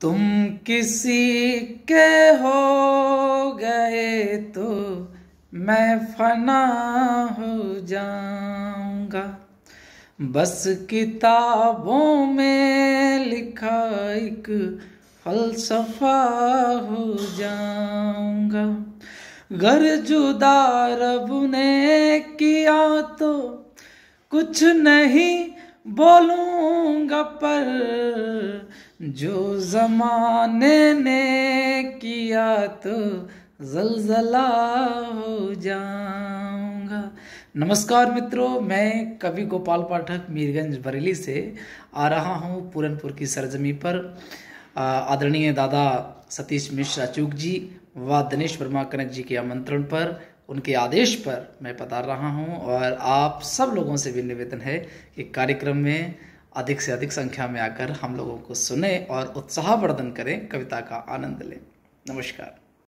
तुम किसी के हो गए तो मैं फना हो जाऊंगा बस किताबों में लिखा एक फलसफा हो जाऊंगा घर जुदा रब ने किया तो कुछ नहीं बोलूंगा पर जो जमाने ने किया तो जलजला हो जाऊंगा नमस्कार मित्रों मैं कवि गोपाल पाठक मीरगंज बरेली से आ रहा हूँ पूरनपुर की सरजमी पर आदरणीय दादा सतीश मिश्रा चूक जी व दिनेश वर्मा कनक जी के आमंत्रण पर उनके आदेश पर मैं बता रहा हूँ और आप सब लोगों से भी निवेदन है कि कार्यक्रम में अधिक से अधिक संख्या में आकर हम लोगों को सुने और उत्साहवर्धन करें कविता का आनंद लें नमस्कार